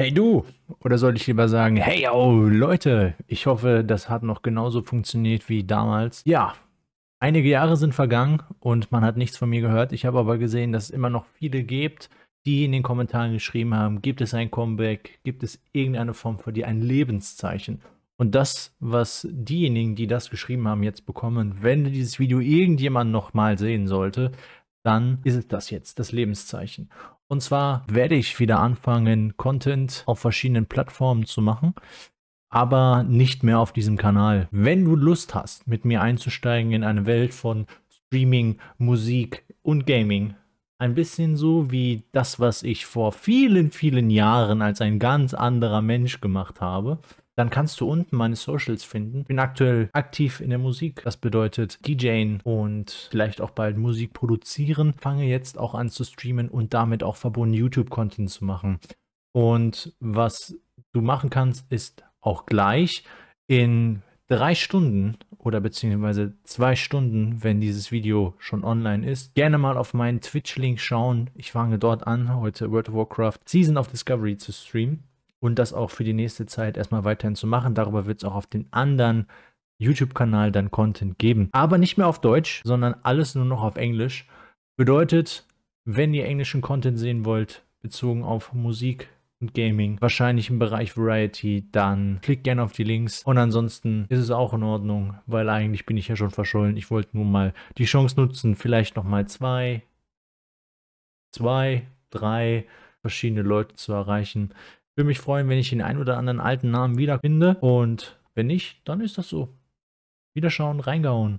Hey du! Oder soll ich lieber sagen, hey oh, Leute! Ich hoffe, das hat noch genauso funktioniert wie damals. Ja, einige Jahre sind vergangen und man hat nichts von mir gehört. Ich habe aber gesehen, dass es immer noch viele gibt, die in den Kommentaren geschrieben haben, gibt es ein Comeback? Gibt es irgendeine Form für dir ein Lebenszeichen? Und das, was diejenigen, die das geschrieben haben, jetzt bekommen, wenn dieses Video irgendjemand nochmal sehen sollte, dann ist es das jetzt, das Lebenszeichen. Und zwar werde ich wieder anfangen, Content auf verschiedenen Plattformen zu machen, aber nicht mehr auf diesem Kanal. Wenn du Lust hast, mit mir einzusteigen in eine Welt von Streaming, Musik und Gaming, ein bisschen so wie das, was ich vor vielen, vielen Jahren als ein ganz anderer Mensch gemacht habe, dann kannst du unten meine Socials finden. Ich bin aktuell aktiv in der Musik. Das bedeutet DJen und vielleicht auch bald Musik produzieren. Fange jetzt auch an zu streamen und damit auch verbunden YouTube-Content zu machen. Und was du machen kannst, ist auch gleich in drei Stunden oder beziehungsweise zwei Stunden, wenn dieses Video schon online ist, gerne mal auf meinen Twitch-Link schauen. Ich fange dort an, heute World of Warcraft Season of Discovery zu streamen und das auch für die nächste Zeit erstmal weiterhin zu machen. Darüber wird es auch auf den anderen YouTube-Kanal dann Content geben. Aber nicht mehr auf Deutsch, sondern alles nur noch auf Englisch. Bedeutet, wenn ihr englischen Content sehen wollt, bezogen auf Musik und Gaming, wahrscheinlich im Bereich Variety, dann klickt gerne auf die Links. Und ansonsten ist es auch in Ordnung, weil eigentlich bin ich ja schon verschollen. Ich wollte nur mal die Chance nutzen, vielleicht nochmal zwei, zwei, drei verschiedene Leute zu erreichen, würde mich freuen, wenn ich den einen oder anderen alten Namen wiederfinde. Und wenn nicht, dann ist das so. Wiederschauen, reingehauen.